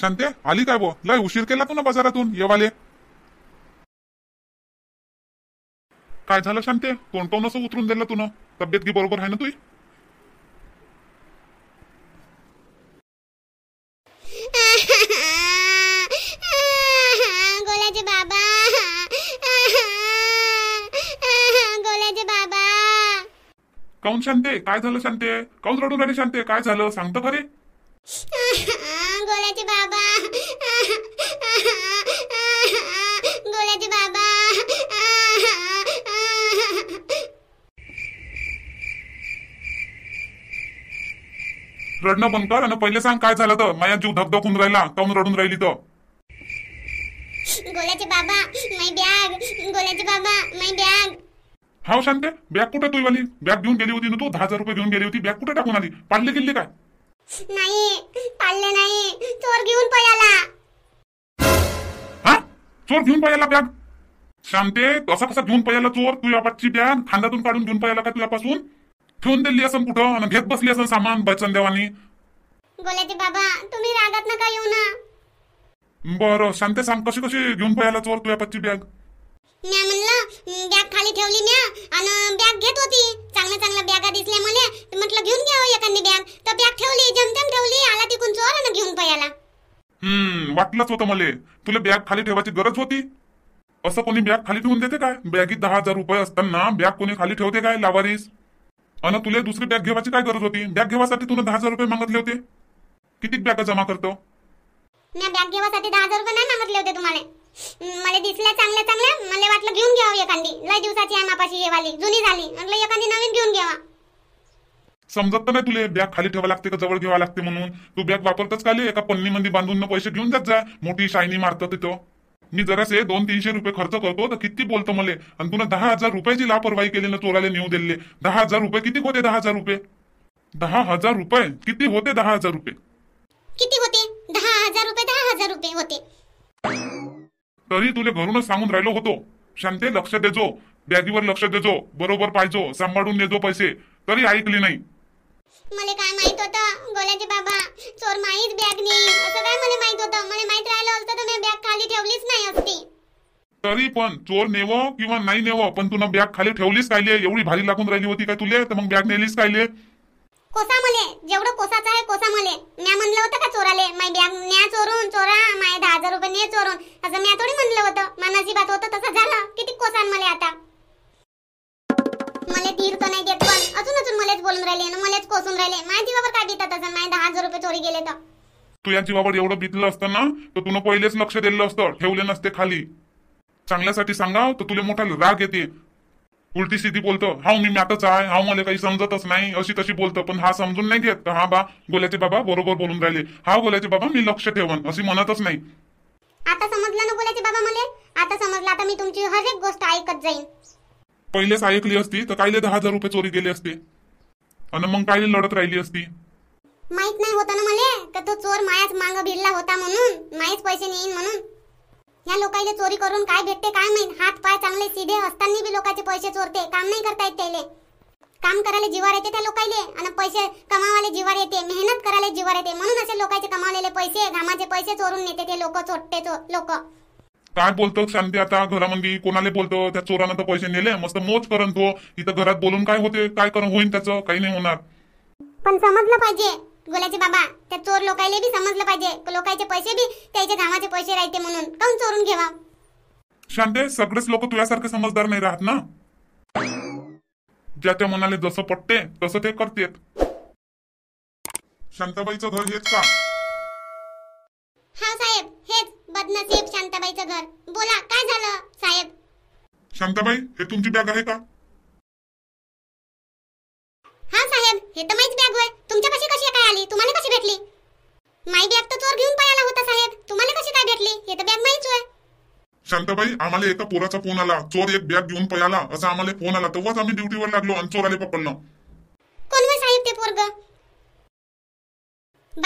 शांते आली काय बो लय उशीर केला तू ना बाजारातून येवाले काय झालं शांते तोंड असं उतरून दिलं तू तब्येत घे बरोबर आहे ना तुई काऊन शांते काय झालं शांते काऊन रडून राहिले शांते काय झालं सांगतो खरे रडणं बंद कर आणि पहिले सांग काय झालं तर माझ्या जीव धकधकून राहिला काऊन रडून राहिली तर गोल्याचे बाबा माय बॅग गोल्याचे बाबा माय बॅग हाव शांते बॅग कुठे तू वाली बॅग घेऊन गेली होती ना तू दहा हजार रुपये घेऊन गेली होती बॅग कुठे टाकून आली पाडले गेले काय नाही पाडले नाही चोर घेऊन पळाला हा चोर घेऊन पळाला बॅग शांते तसा कसा घेऊन पळाला चोर तुझ्या बापाची बॅग खांद्यातून काढून घेऊन पळाला का तुला पासून ठेवून दिली असं कुठं आणि घेत बसली असं सामान बचन देवानी गोल्याचे बाबा तुम्ही रागात नका येऊ ना बरं शांते सांग कशी कशी घेऊन पाहायला चोर तुझ्या बॅग म्या म्हणलं बॅग खाली ठेवली म्या आणि बॅग घेत होती चांगला चांगला बॅगा दिसल्या मला तर म्हटलं घेऊन घ्यावं हो एखादी बॅग तर बॅग ठेवली जमजम ठेवली आला तिकून चोर आणि घेऊन पयाला हम्म वाटलंच होतं मला तुला बॅग खाली ठेवायची गरज होती असं कोणी बॅग खाली ठेवून देते काय बॅगीत दहा हजार रुपये असताना बॅग कोणी खाली ठेवते काय लावारीस अन तुला दुसरी बॅग घेवाची काय गरज होती बॅग घेवासाठी तुला दहा हजार रुपये मागितले होते किती बॅग जमा करतो मी बॅग घेवासाठी दहा हजार रुपये नाही मागितले होते तुम्हाला मला दिसले चांगले चांगले मला वाटलं घेऊन घ्यावं एखादी लय दिवसाची आहे मापाशी हे वाली जुनी झाली म्हटलं एखादी नवीन घेऊन घ्यावा समजत नाही तुले बॅग खाली ठेवा लागते का जवळ घ्यावा लागते म्हणून तू बॅग वापरतच खाली एका पन्नी मध्ये बांधून पैसे घेऊन जात जा मोठी शायनी मारत तिथं मी जरासे दोन तीनशे रुपये खर्च करतो तर किती बोलतो मला आणि तुला दहा हजार रुपयाची लापरवाही केली ना चोराले नेऊ दिले दहा हजार रुपये किती होते दहा हजार रुपये दहा हजार रुपये किती होते दहा हजार रुपये किती होते दहा हजार रुपये दहा हजार रुपये होते तरी तुले घरूनच सांगून राहिलो होतो शांते लक्ष देजो बॅगीवर लक्ष देजो बरोबर पाहिजो सांभाळून देजो पैसे तरी ऐकली नाही मला काय माहित होतं गोल्याचे बाबा चोर माहीत बॅग नाही तरी पण चोर नेवो किंवा नाही नेवो पण ना बॅग खाली ठेवलीच काय एवढी भारी लागून राहिली होती काय तुले तर मग बॅग नेलीच काय कोसा मले जेवढं कोसाचं आहे कोसा मले म्या म्हणलं होतं का चोराले माय बॅग न्या चोरून चोरा माय दहा हजार रुपये ने चोरून असं म्या थोडी म्हणलं होतं मनाची बात होतं तसं झालं किती कोसान मले आता मले धीर तर नाही देत पण अजून अजून मलेच बोलून राहिले ना मलेच कोसून राहिले माझ्या जीवावर काय बितात असं हजार रुपये चोरी गेले तर तू यांची बाबा एवढं बीतलं असतं ना तर तुला पहिलेच लक्ष दिलं असतं ठेवले नसते खाली चांगल्यासाठी सांगाव तर तुले मोठा राग येते उलटी सिद्धी बोलतो हा मी मॅथच आहे हाव मला काही समजतच नाही अशी तशी बोलतो पण हा समजून नाही घेत हा बा गोल्याचे बाबा बरोबर बोलून राहिले हा गोल्याचे बाबा मी लक्ष ठेवन अशी म्हणतच नाही आता समजलं ना गोल्याचे बाबा मला आता समजलं आता मी तुमची हर एक गोष्ट ऐकत जाईन पहिलेच ऐकली असती तर कायले दहा हजार रुपये चोरी गेले असते आणि मग कायले लढत राहिली असती माहित नाही होत ना मला तो चोर मायाच मांग भिरला होता म्हणून माहीच पैसे नेईन म्हणून या लोकांना चोरी करून काय भेटते काय नाही हात पाय चांगले सीधे असताना बी लोकांचे पैसे चोरते काम नाही करता येत त्याले काम करायला जीवार येते त्या लोकांना आणि पैसे कमावाले जीवार येते मेहनत करायला जीवार येते म्हणून असे लोकांचे कमावलेले पैसे घामाचे पैसे चोरून नेते ते लोक चोरते लोक काय बोलतो शांती आता घरामध्ये कोणाले बोलतो त्या चोरानं तर पैसे नेले मस्त मोज करून तो इथं घरात बोलून काय होते काय करून होईल त्याचं काही नाही होणार पण समजलं पाहिजे गोल्याचे बाबा त्या चोर लोकायले बी समजलं पाहिजे लोकायचे पैसे बी त्याच्या गावाचे पैसे राहते म्हणून काऊन चोरून घेवा शांते सगळेच लोक तुझ्यासारखे समजदार नाही राहत ना ज्याच्या मनाले जसं पटते तसं ते करतेत शांताबाईचं घर हेच का हा साहेब हेच बदनसीब शांताबाईचं घर बोला काय झालं साहेब शांताबाई हे तुमची बॅग आहे का हा साहेब हे तर माहिती माई बॅग तर चोर घेऊन पळाला होता साहेब तुम्हाला कशी काय भेटली हे तर बॅग माहीच आहे शांताबाई आम्हाला एका पोराचा फोन आला चोर एक बॅग घेऊन पळाला असं आम्हाला फोन आला तेव्हाच आम्ही ड्युटीवर लागलो आणि चोर आले पकडलं कोण व साहेब ते पोरग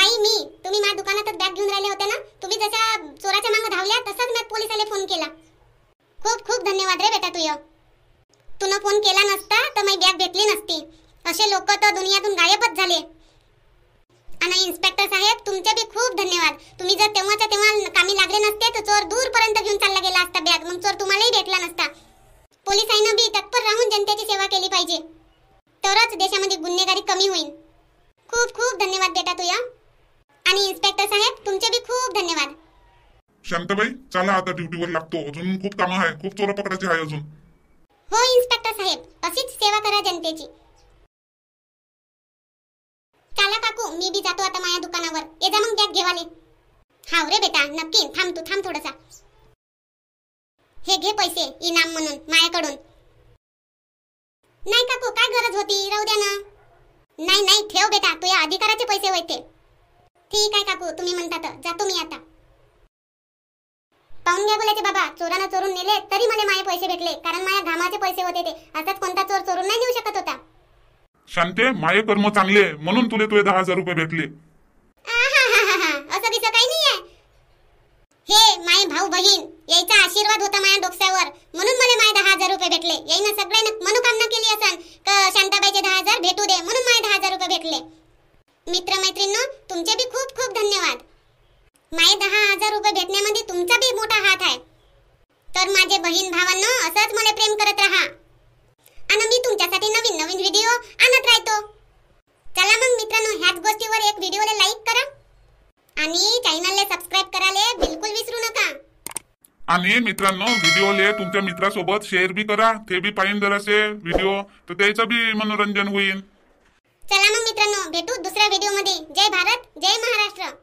बाई मी तुम्ही माझ्या दुकानातच बॅग घेऊन राहिले होते ना तुम्ही जसा चोराच्या मागे धावल्या तसाच मी पोलिसाला फोन केला खूप खूप धन्यवाद रे बेटा तुय तुनं फोन केला नसता तर मी बॅग भेटली नसती असे लोक तर दुनियातून गायबच झाले आणि इन्स्पेक्टर साहेब तुमचे बी खूप धन्यवाद तुम्ही जर तेव्हाच्या तेव्हा कामी लागले नसते तर चोर दूरपर्यंत घेऊन चालला गेला असता बॅग मग चोर तुम्हालाही भेटला नसता पोलिसांना बी तत्पर राहून जनतेची सेवा केली पाहिजे तरच देशामध्ये गुन्हेगारी कमी होईल खूप खूप धन्यवाद बेटा तुया आणि इन्स्पेक्टर साहेब तुमचे बी खूप धन्यवाद शांतबाई चला आता ड्युटीवर लागतो अजून खूप काम आहे खूप चोर पकडायचे आहे अजून हो इन्स्पेक्टर साहेब अशीच सेवा करा जनतेची आला काकू मी बी जातो आता माझ्या दुकानावर ये जा मग बॅग घेवाले हाव रे बेटा नक्की थांब तू थांब थोडासा हे घे पैसे इनाम म्हणून मायाकडून नाही काकू काय गरज होती राहू द्या ना नाही नाही ठेव बेटा तू या अधिकाराचे पैसे होते ठीक आहे काकू तुम्ही म्हणता जातो मी आता पाहून घ्या बोलायचे बाबा चोरांना चोरून नेले तरी मला माझे पैसे भेटले कारण माझ्या घामाचे पैसे होते ते असाच कोणता चोर चोरून नाही देऊ शकत होता शांते माये कर्म चांगले म्हणून तुले तुले दहा हजार रुपये भेटले हा असं दिसत काही नाहीये हे माय भाऊ बहीण यायचा आशीर्वाद होता माझ्या डोक्यावर म्हणून मला माय दहा हजार रुपये भेटले याईनं सगळ्यांना मनोकामना केली असन का शांताबाईचे दहा हजार भेटू दे म्हणून माय दहा हजार रुपये भेटले मित्र मैत्रिणींनो तुमचे बी खूप खूप धन्यवाद माय दहा हजार रुपये भेटण्यामध्ये तुमचा बी मोठा हात आहे तर माझे बहीण भावांनो असंच मला प्रेम करत राहा आणि मित्रांनो व्हिडिओ ले तुमच्या मित्रासोबत शेअर बी करा ते बी पाहिजे जरासे व्हिडिओ तर त्याचं बी मनोरंजन होईल चला मग मित्रांनो भेटू दुसऱ्या व्हिडिओ मध्ये जय भारत जय महाराष्ट्र